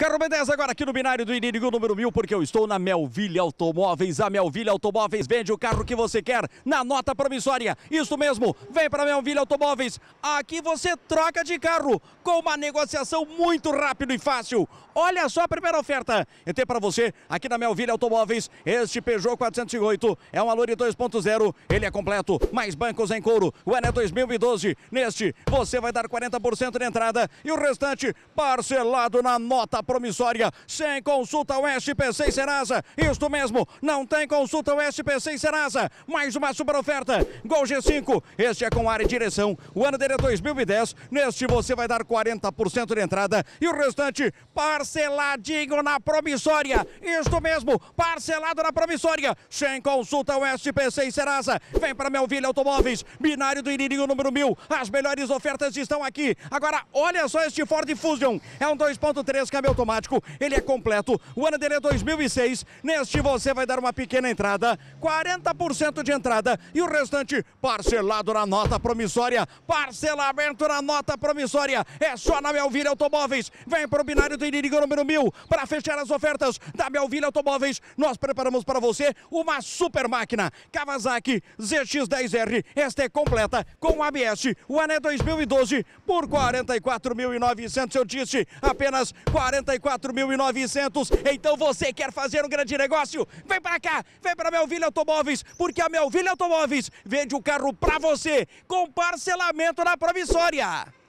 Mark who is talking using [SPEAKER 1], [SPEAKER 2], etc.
[SPEAKER 1] Carro B10 agora aqui no binário do Inimigo número 1000, porque eu estou na Melville Automóveis. A Melville Automóveis vende o carro que você quer na nota promissória. Isso mesmo, vem para Melville Automóveis. Aqui você troca de carro com uma negociação muito rápida e fácil. Olha só a primeira oferta. E tem para você aqui na Melville Automóveis este Peugeot 408. É um Alure 2.0, ele é completo, mais bancos em couro. O ENE 2012. Neste você vai dar 40% de entrada e o restante parcelado na nota promissória, sem consulta ao SPC e Serasa. Isto mesmo, não tem consulta ao SPC e Serasa. Mais uma super oferta. Gol G5, este é com área e direção. O ano dele é 2010. Neste você vai dar 40% de entrada e o restante parceladinho na promissória. Isto mesmo, parcelado na promissória, sem consulta ao SPC e Serasa. Vem para Melville Automóveis, binário do Iririnho número 1000. As melhores ofertas estão aqui. Agora, olha só este Ford Fusion. É um 2.3 caminhão automático, ele é completo. O ano dele é 2006. Neste você vai dar uma pequena entrada, 40% de entrada e o restante parcelado na nota promissória. Parcelamento na nota promissória. É só na Melville Automóveis. Vem para o binário do Inimigo número 1000 para fechar as ofertas da Melville Automóveis. Nós preparamos para você uma super máquina. Kawasaki ZX10R. Esta é completa com ABS. O ano é 2012 por 44.900. Eu disse apenas 40 44.900. Então você quer fazer um grande negócio? Vem para cá, vem para Melville Automóveis, porque a Melville Automóveis vende o um carro para você com parcelamento na promissória.